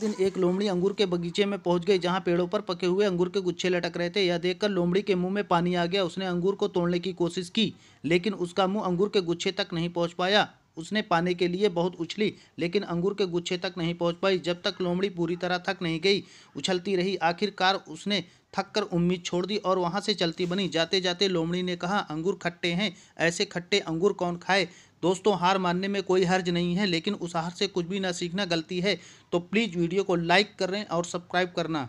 दिन एक लोमड़ी अंगूर के बगीचे में पहुंच गई जहां पेड़ों पर पके हुए अंगूर के गुच्छे लटक रहे थे यह देखकर लोमड़ी के मुंह में पानी आ गया उसने अंगूर को तोड़ने की कोशिश की लेकिन उसका मुंह अंगूर के गुच्छे तक नहीं पहुंच पाया उसने पाने के लिए बहुत उछली लेकिन अंगूर के गुच्छे तक नहीं पहुँच पाई जब तक लोमड़ी पूरी तरह थक नहीं गई उछलती रही आखिरकार उसने थक कर उम्मीद छोड़ दी और वहाँ से चलती बनी जाते जाते लोमड़ी ने कहा अंगूर खट्टे हैं ऐसे खट्टे अंगूर कौन खाए दोस्तों हार मानने में कोई हर्ज नहीं है लेकिन उस हार से कुछ भी ना सीखना गलती है तो प्लीज़ वीडियो को लाइक करें और सब्सक्राइब करना